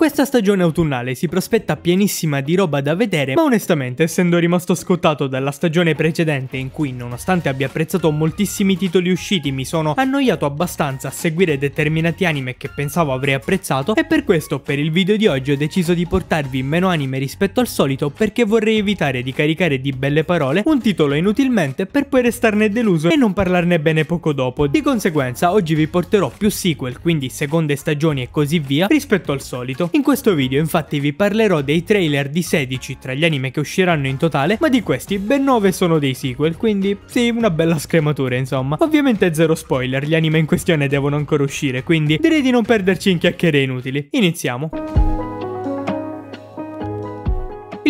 Questa stagione autunnale si prospetta pienissima di roba da vedere, ma onestamente essendo rimasto scottato dalla stagione precedente in cui nonostante abbia apprezzato moltissimi titoli usciti mi sono annoiato abbastanza a seguire determinati anime che pensavo avrei apprezzato e per questo per il video di oggi ho deciso di portarvi meno anime rispetto al solito perché vorrei evitare di caricare di belle parole un titolo inutilmente per poi restarne deluso e non parlarne bene poco dopo. Di conseguenza oggi vi porterò più sequel, quindi seconde stagioni e così via, rispetto al solito. In questo video infatti vi parlerò dei trailer di 16 tra gli anime che usciranno in totale, ma di questi ben 9 sono dei sequel, quindi sì, una bella scrematura insomma. Ovviamente zero spoiler, gli anime in questione devono ancora uscire, quindi direi di non perderci in chiacchiere inutili. Iniziamo!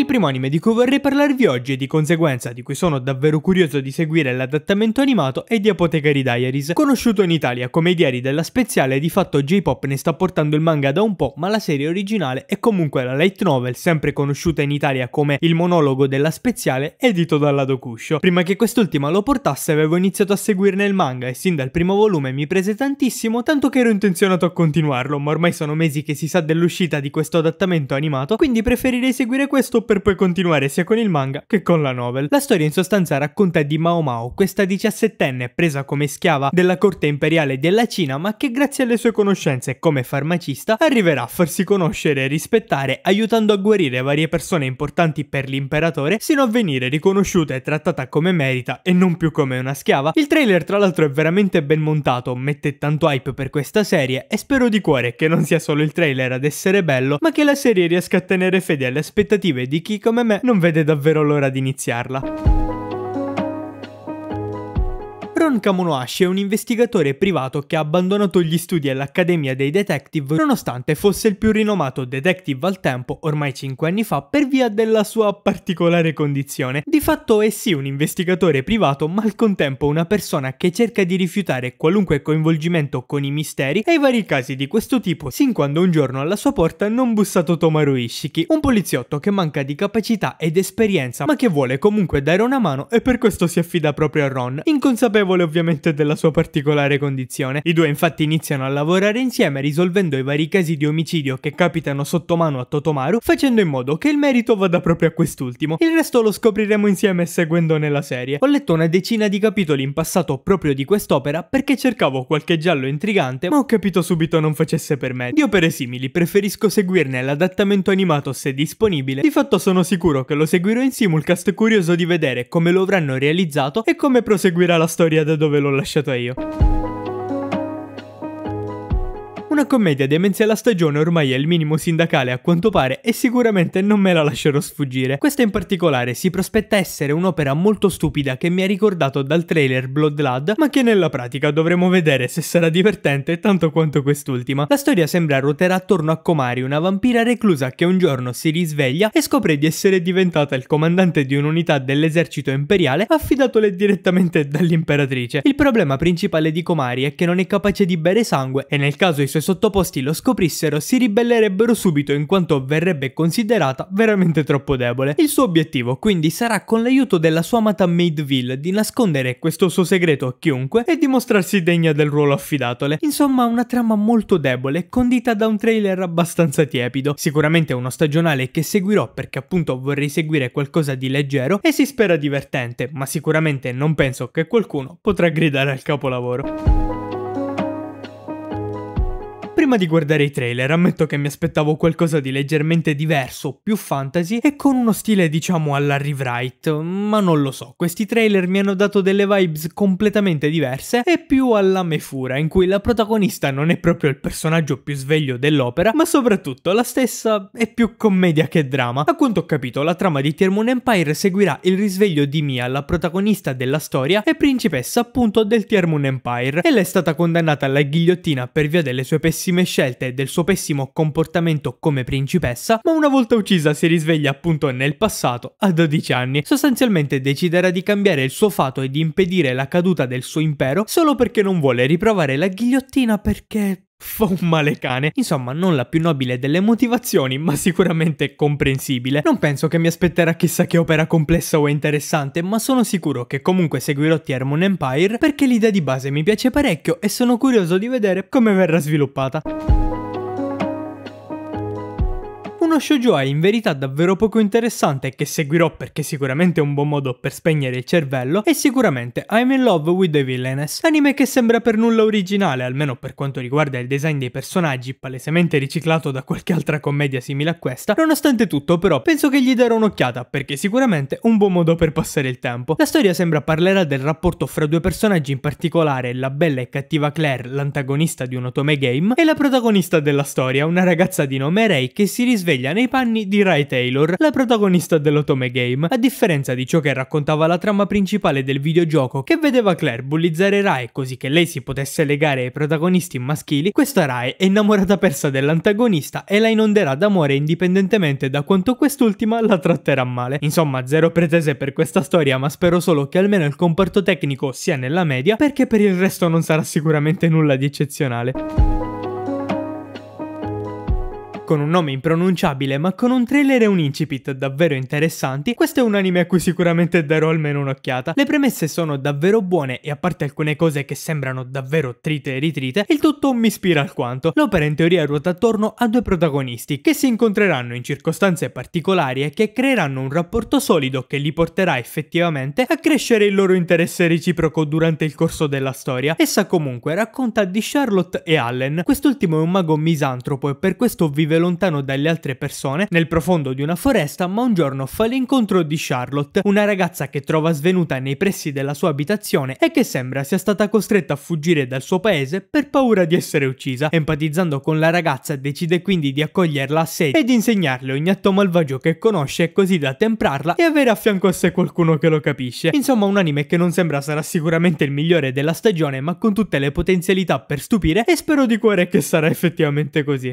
Il primo anime di cui vorrei parlarvi oggi e di conseguenza di cui sono davvero curioso di seguire l'adattamento animato è di Apothecary Diaries. Conosciuto in Italia come I diari della Speziale, di fatto J-Pop ne sta portando il manga da un po', ma la serie originale è comunque la light novel, sempre conosciuta in Italia come Il monologo della Speziale, edito dalla Dokusho. Prima che quest'ultima lo portasse avevo iniziato a seguirne il manga e sin dal primo volume mi prese tantissimo, tanto che ero intenzionato a continuarlo, ma ormai sono mesi che si sa dell'uscita di questo adattamento animato, quindi preferirei seguire questo per poi continuare sia con il manga che con la novel. La storia in sostanza racconta di Mao Mao, questa diciassettenne presa come schiava della corte imperiale della Cina, ma che grazie alle sue conoscenze come farmacista arriverà a farsi conoscere e rispettare, aiutando a guarire varie persone importanti per l'imperatore, sino a venire riconosciuta e trattata come merita e non più come una schiava. Il trailer tra l'altro è veramente ben montato, mette tanto hype per questa serie e spero di cuore che non sia solo il trailer ad essere bello, ma che la serie riesca a tenere fede alle aspettative di chi come me non vede davvero l'ora di iniziarla. Ron Kamonoashi è un investigatore privato che ha abbandonato gli studi all'Accademia dei Detective nonostante fosse il più rinomato detective al tempo, ormai 5 anni fa, per via della sua particolare condizione. Di fatto è sì un investigatore privato, ma al contempo una persona che cerca di rifiutare qualunque coinvolgimento con i misteri e i vari casi di questo tipo, sin quando un giorno alla sua porta non bussato Tomaru Ishiki, un poliziotto che manca di capacità ed esperienza, ma che vuole comunque dare una mano e per questo si affida proprio a Ron, inconsapevole consapevole ovviamente della sua particolare condizione. I due infatti iniziano a lavorare insieme risolvendo i vari casi di omicidio che capitano sotto mano a Totomaru, facendo in modo che il merito vada proprio a quest'ultimo. Il resto lo scopriremo insieme seguendo nella serie. Ho letto una decina di capitoli in passato proprio di quest'opera perché cercavo qualche giallo intrigante, ma ho capito subito non facesse per me. Di opere simili preferisco seguirne l'adattamento animato se disponibile, di fatto sono sicuro che lo seguirò in simulcast curioso di vedere come lo avranno realizzato e come proseguirà la storia da dove l'ho lasciata io. Una commedia demenziale a stagione ormai è il minimo sindacale a quanto pare e sicuramente non me la lascerò sfuggire. Questa in particolare si prospetta essere un'opera molto stupida che mi ha ricordato dal trailer Blood Lad, ma che nella pratica dovremo vedere se sarà divertente tanto quanto quest'ultima. La storia sembra ruoterà attorno a Komari, una vampira reclusa che un giorno si risveglia e scopre di essere diventata il comandante di un'unità dell'esercito imperiale affidatole direttamente dall'imperatrice. Il problema principale di Komari è che non è capace di bere sangue e nel caso i suoi suoi sottoposti lo scoprissero si ribellerebbero subito in quanto verrebbe considerata veramente troppo debole. Il suo obiettivo quindi sarà con l'aiuto della sua amata Maidville di nascondere questo suo segreto a chiunque e dimostrarsi degna del ruolo affidatole. Insomma una trama molto debole condita da un trailer abbastanza tiepido, sicuramente uno stagionale che seguirò perché appunto vorrei seguire qualcosa di leggero e si spera divertente, ma sicuramente non penso che qualcuno potrà gridare al capolavoro. Prima di guardare i trailer ammetto che mi aspettavo qualcosa di leggermente diverso, più fantasy e con uno stile diciamo alla rewrite, ma non lo so, questi trailer mi hanno dato delle vibes completamente diverse e più alla mefura in cui la protagonista non è proprio il personaggio più sveglio dell'opera, ma soprattutto la stessa è più commedia che drama. A quanto ho capito la trama di Tier Moon Empire seguirà il risveglio di Mia, la protagonista della storia e principessa appunto del Tier Moon Empire e lei è stata condannata alla ghigliottina per via delle sue pessime pessime scelte e del suo pessimo comportamento come principessa, ma una volta uccisa si risveglia appunto nel passato, a 12 anni. Sostanzialmente deciderà di cambiare il suo fato e di impedire la caduta del suo impero solo perché non vuole riprovare la ghigliottina perché fa un male cane. Insomma, non la più nobile delle motivazioni, ma sicuramente comprensibile. Non penso che mi aspetterà chissà che opera complessa o interessante, ma sono sicuro che comunque seguirò Tier Moon Empire perché l'idea di base mi piace parecchio e sono curioso di vedere come verrà sviluppata uno shoujo shoujoe in verità davvero poco interessante che seguirò perché sicuramente è un buon modo per spegnere il cervello è sicuramente I'm in Love with the Villainess, anime che sembra per nulla originale, almeno per quanto riguarda il design dei personaggi, palesemente riciclato da qualche altra commedia simile a questa. Nonostante tutto però penso che gli darò un'occhiata perché sicuramente è un buon modo per passare il tempo. La storia sembra parlerà del rapporto fra due personaggi in particolare, la bella e cattiva Claire, l'antagonista di un Otome Game, e la protagonista della storia, una ragazza di nome Ray che si risveglia sveglia nei panni di Rai Taylor, la protagonista dell'Otome Game, a differenza di ciò che raccontava la trama principale del videogioco che vedeva Claire bullizzare Rai così che lei si potesse legare ai protagonisti maschili, questa Rai è innamorata persa dell'antagonista e la inonderà d'amore indipendentemente da quanto quest'ultima la tratterà male. Insomma, zero pretese per questa storia, ma spero solo che almeno il comparto tecnico sia nella media, perché per il resto non sarà sicuramente nulla di eccezionale con un nome impronunciabile ma con un trailer e un incipit davvero interessanti, questo è un anime a cui sicuramente darò almeno un'occhiata. Le premesse sono davvero buone e a parte alcune cose che sembrano davvero trite e ritrite, il tutto mi ispira alquanto. L'opera in teoria ruota attorno a due protagonisti che si incontreranno in circostanze particolari e che creeranno un rapporto solido che li porterà effettivamente a crescere il loro interesse reciproco durante il corso della storia. Essa comunque racconta di Charlotte e Allen, quest'ultimo è un mago misantropo e per questo vive lontano dalle altre persone nel profondo di una foresta, ma un giorno fa l'incontro di Charlotte, una ragazza che trova svenuta nei pressi della sua abitazione e che sembra sia stata costretta a fuggire dal suo paese per paura di essere uccisa. Empatizzando con la ragazza decide quindi di accoglierla a sé ed insegnarle ogni atto malvagio che conosce così da temprarla e avere a fianco a sé qualcuno che lo capisce. Insomma un anime che non sembra sarà sicuramente il migliore della stagione ma con tutte le potenzialità per stupire e spero di cuore che sarà effettivamente così.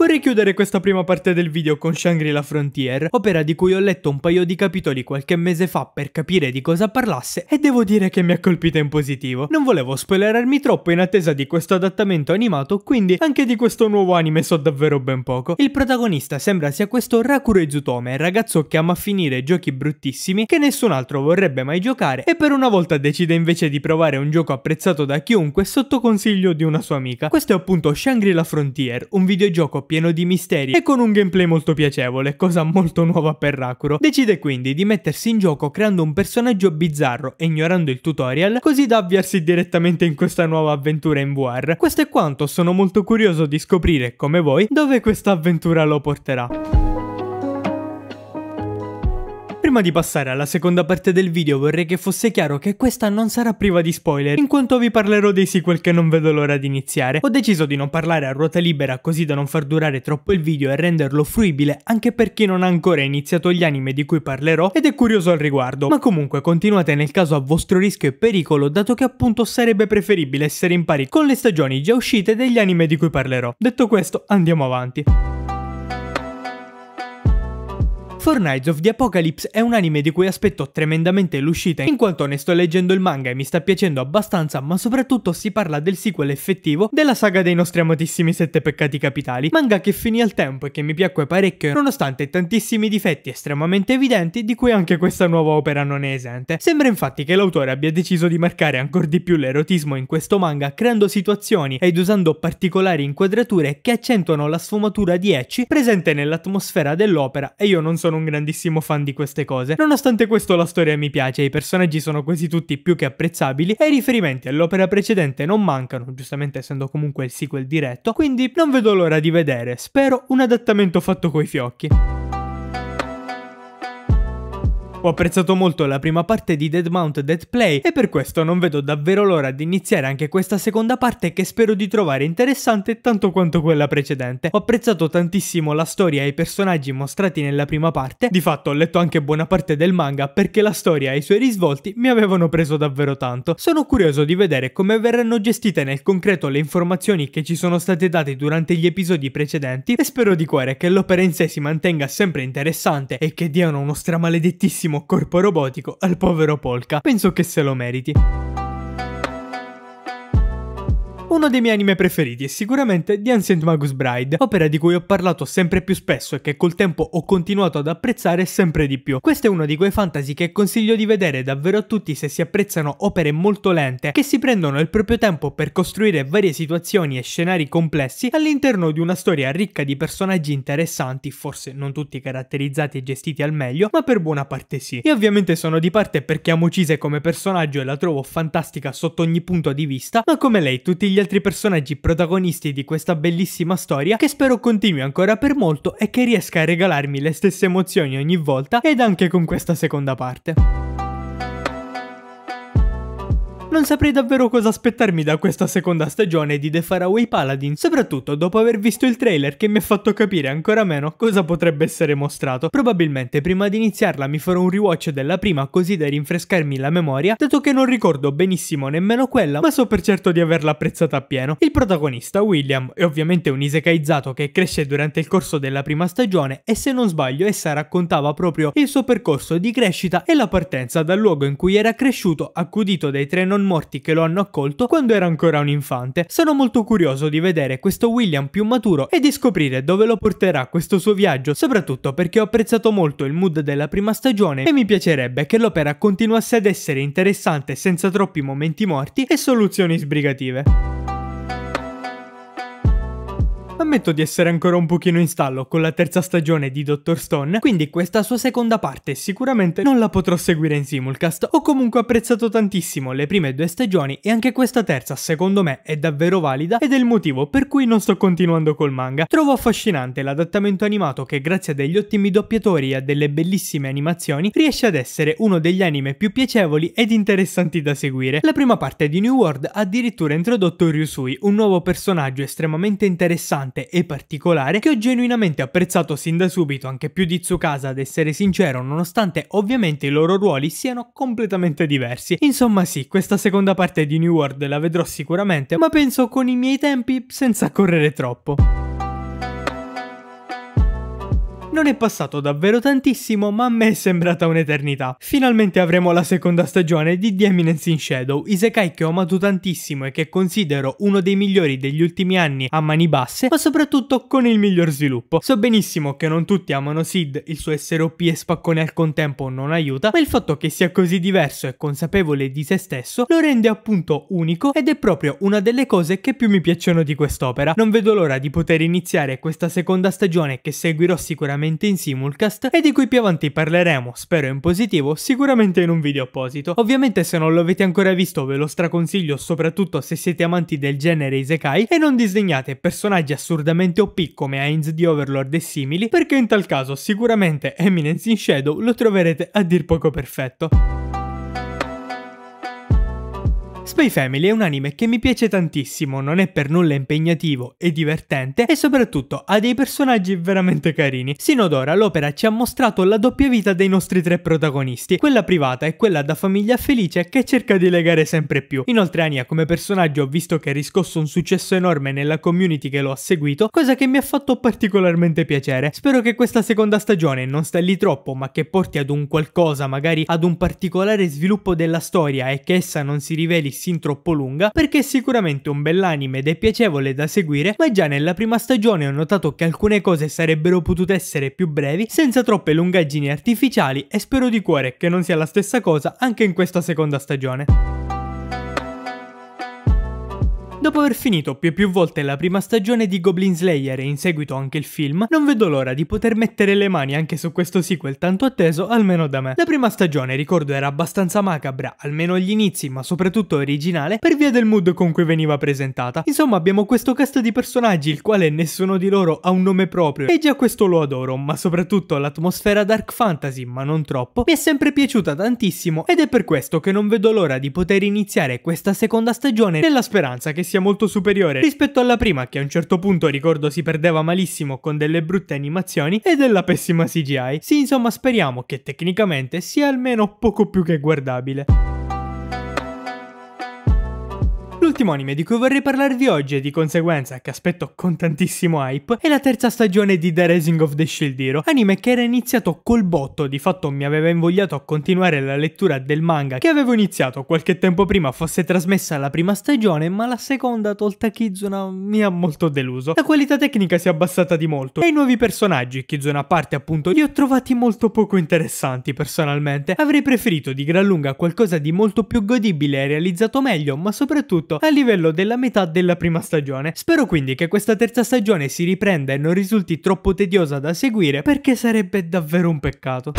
Vorrei chiudere questa prima parte del video con Shangri-La Frontier, opera di cui ho letto un paio di capitoli qualche mese fa per capire di cosa parlasse e devo dire che mi ha colpito in positivo. Non volevo spoilerarmi troppo in attesa di questo adattamento animato, quindi anche di questo nuovo anime so davvero ben poco. Il protagonista sembra sia questo Rakure Zutome, ragazzo che ama finire giochi bruttissimi che nessun altro vorrebbe mai giocare e per una volta decide invece di provare un gioco apprezzato da chiunque sotto consiglio di una sua amica. Questo è appunto Shangri-La Frontier, un videogioco pieno di misteri e con un gameplay molto piacevole, cosa molto nuova per Rakuro. Decide quindi di mettersi in gioco creando un personaggio bizzarro e ignorando il tutorial, così da avviarsi direttamente in questa nuova avventura in VR. Questo è quanto, sono molto curioso di scoprire, come voi, dove questa avventura lo porterà. Prima di passare alla seconda parte del video vorrei che fosse chiaro che questa non sarà priva di spoiler, in quanto vi parlerò dei sequel che non vedo l'ora di iniziare. Ho deciso di non parlare a ruota libera così da non far durare troppo il video e renderlo fruibile anche per chi non ha ancora iniziato gli anime di cui parlerò ed è curioso al riguardo, ma comunque continuate nel caso a vostro rischio e pericolo dato che appunto sarebbe preferibile essere in pari con le stagioni già uscite degli anime di cui parlerò. Detto questo, andiamo avanti. Fortnite of the Apocalypse è un anime di cui aspetto tremendamente l'uscita in quanto ne sto leggendo il manga e mi sta piacendo abbastanza ma soprattutto si parla del sequel effettivo della saga dei nostri amatissimi sette peccati capitali, manga che finì al tempo e che mi piacque parecchio nonostante tantissimi difetti estremamente evidenti di cui anche questa nuova opera non è esente. Sembra infatti che l'autore abbia deciso di marcare ancora di più l'erotismo in questo manga creando situazioni ed usando particolari inquadrature che accentuano la sfumatura di Ecchi presente nell'atmosfera dell'opera e io non sono sono un grandissimo fan di queste cose. Nonostante questo la storia mi piace, i personaggi sono quasi tutti più che apprezzabili e i riferimenti all'opera precedente non mancano, giustamente essendo comunque il sequel diretto, quindi non vedo l'ora di vedere, spero un adattamento fatto coi fiocchi. Ho apprezzato molto la prima parte di Dead Mount Dead Play e per questo non vedo davvero l'ora di iniziare anche questa seconda parte che spero di trovare interessante tanto quanto quella precedente. Ho apprezzato tantissimo la storia e i personaggi mostrati nella prima parte, di fatto ho letto anche buona parte del manga perché la storia e i suoi risvolti mi avevano preso davvero tanto. Sono curioso di vedere come verranno gestite nel concreto le informazioni che ci sono state date durante gli episodi precedenti e spero di cuore che l'opera in sé si mantenga sempre interessante e che diano uno stramaledettissimo corpo robotico al povero Polka. Penso che se lo meriti. Uno dei miei anime preferiti è sicuramente The Ancient Magus Bride, opera di cui ho parlato sempre più spesso e che col tempo ho continuato ad apprezzare sempre di più. Questo è uno di quei fantasy che consiglio di vedere davvero a tutti se si apprezzano opere molto lente, che si prendono il proprio tempo per costruire varie situazioni e scenari complessi all'interno di una storia ricca di personaggi interessanti, forse non tutti caratterizzati e gestiti al meglio, ma per buona parte sì. E ovviamente sono di parte perché amo Cise come personaggio e la trovo fantastica sotto ogni punto di vista, ma come lei tutti gli altri personaggi protagonisti di questa bellissima storia che spero continui ancora per molto e che riesca a regalarmi le stesse emozioni ogni volta ed anche con questa seconda parte non saprei davvero cosa aspettarmi da questa seconda stagione di The Faraway Paladin, soprattutto dopo aver visto il trailer che mi ha fatto capire ancora meno cosa potrebbe essere mostrato. Probabilmente prima di iniziarla mi farò un rewatch della prima così da rinfrescarmi la memoria, dato che non ricordo benissimo nemmeno quella, ma so per certo di averla apprezzata appieno. Il protagonista, William, è ovviamente un isekaizzato che cresce durante il corso della prima stagione e se non sbaglio essa raccontava proprio il suo percorso di crescita e la partenza dal luogo in cui era cresciuto accudito dai tre nonni non morti che lo hanno accolto quando era ancora un infante. Sono molto curioso di vedere questo William più maturo e di scoprire dove lo porterà questo suo viaggio, soprattutto perché ho apprezzato molto il mood della prima stagione e mi piacerebbe che l'opera continuasse ad essere interessante senza troppi momenti morti e soluzioni sbrigative. Ammetto di essere ancora un pochino in stallo con la terza stagione di Dr. Stone, quindi questa sua seconda parte sicuramente non la potrò seguire in simulcast. Ho comunque apprezzato tantissimo le prime due stagioni e anche questa terza secondo me è davvero valida ed è il motivo per cui non sto continuando col manga. Trovo affascinante l'adattamento animato che grazie a degli ottimi doppiatori e a delle bellissime animazioni riesce ad essere uno degli anime più piacevoli ed interessanti da seguire. La prima parte di New World ha addirittura introdotto Ryusui, un nuovo personaggio estremamente interessante interessante e particolare che ho genuinamente apprezzato sin da subito, anche più di Tsukasa ad essere sincero, nonostante ovviamente i loro ruoli siano completamente diversi. Insomma sì, questa seconda parte di New World la vedrò sicuramente, ma penso con i miei tempi senza correre troppo. Non è passato davvero tantissimo, ma a me è sembrata un'eternità. Finalmente avremo la seconda stagione di The Eminence in Shadow, isekai che ho amato tantissimo e che considero uno dei migliori degli ultimi anni a mani basse, ma soprattutto con il miglior sviluppo. So benissimo che non tutti amano Sid, il suo essere OP e spaccone al contempo non aiuta, ma il fatto che sia così diverso e consapevole di se stesso lo rende appunto unico ed è proprio una delle cose che più mi piacciono di quest'opera. Non vedo l'ora di poter iniziare questa seconda stagione che seguirò sicuramente interamente in simulcast e di cui più avanti parleremo, spero in positivo, sicuramente in un video apposito. Ovviamente se non l'avete ancora visto ve lo straconsiglio soprattutto se siete amanti del genere isekai e non disegnate personaggi assurdamente OP come Heinz di Overlord e simili perché in tal caso sicuramente Eminence in Shadow lo troverete a dir poco perfetto. Spy Family è un anime che mi piace tantissimo, non è per nulla impegnativo e divertente e soprattutto ha dei personaggi veramente carini. Sino ad ora l'opera ci ha mostrato la doppia vita dei nostri tre protagonisti, quella privata e quella da famiglia felice che cerca di legare sempre più. Inoltre Ania come personaggio ho visto che ha riscosso un successo enorme nella community che lo ha seguito, cosa che mi ha fatto particolarmente piacere. Spero che questa seconda stagione non stelli troppo ma che porti ad un qualcosa, magari ad un particolare sviluppo della storia e che essa non si riveli sia sin troppo lunga perché è sicuramente un bell'anime ed è piacevole da seguire ma già nella prima stagione ho notato che alcune cose sarebbero potute essere più brevi senza troppe lungaggini artificiali e spero di cuore che non sia la stessa cosa anche in questa seconda stagione. Dopo aver finito più e più volte la prima stagione di Goblin Slayer e in seguito anche il film, non vedo l'ora di poter mettere le mani anche su questo sequel tanto atteso, almeno da me. La prima stagione, ricordo, era abbastanza macabra, almeno agli inizi, ma soprattutto originale, per via del mood con cui veniva presentata. Insomma, abbiamo questo cast di personaggi, il quale nessuno di loro ha un nome proprio, e già questo lo adoro, ma soprattutto l'atmosfera dark fantasy, ma non troppo, mi è sempre piaciuta tantissimo ed è per questo che non vedo l'ora di poter iniziare questa seconda stagione nella speranza che si sia molto superiore rispetto alla prima che a un certo punto ricordo si perdeva malissimo con delle brutte animazioni e della pessima CGI. Sì insomma speriamo che tecnicamente sia almeno poco più che guardabile. L'ultimo anime di cui vorrei parlarvi oggi e di conseguenza che aspetto con tantissimo hype è la terza stagione di The Rising of the Shield Hero, anime che era iniziato col botto, di fatto mi aveva invogliato a continuare la lettura del manga che avevo iniziato qualche tempo prima fosse trasmessa la prima stagione ma la seconda tolta Kizuna mi ha molto deluso. La qualità tecnica si è abbassata di molto e i nuovi personaggi, Kizuna a parte appunto, li ho trovati molto poco interessanti personalmente, avrei preferito di gran lunga qualcosa di molto più godibile e realizzato meglio ma soprattutto a livello della metà della prima stagione. Spero quindi che questa terza stagione si riprenda e non risulti troppo tediosa da seguire perché sarebbe davvero un peccato.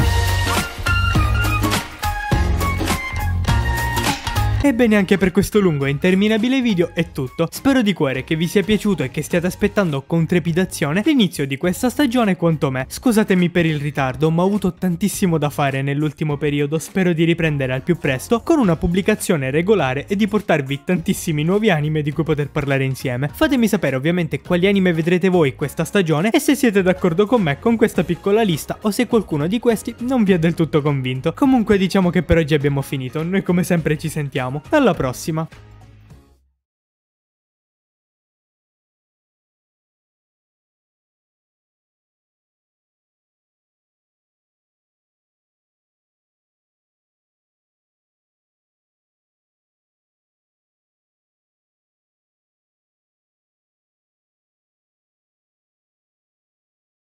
Ebbene anche per questo lungo e interminabile video è tutto, spero di cuore che vi sia piaciuto e che stiate aspettando con trepidazione l'inizio di questa stagione quanto me. Scusatemi per il ritardo, ma ho avuto tantissimo da fare nell'ultimo periodo, spero di riprendere al più presto con una pubblicazione regolare e di portarvi tantissimi nuovi anime di cui poter parlare insieme. Fatemi sapere ovviamente quali anime vedrete voi questa stagione e se siete d'accordo con me con questa piccola lista o se qualcuno di questi non vi è del tutto convinto. Comunque diciamo che per oggi abbiamo finito, noi come sempre ci sentiamo vediamo alla prossima!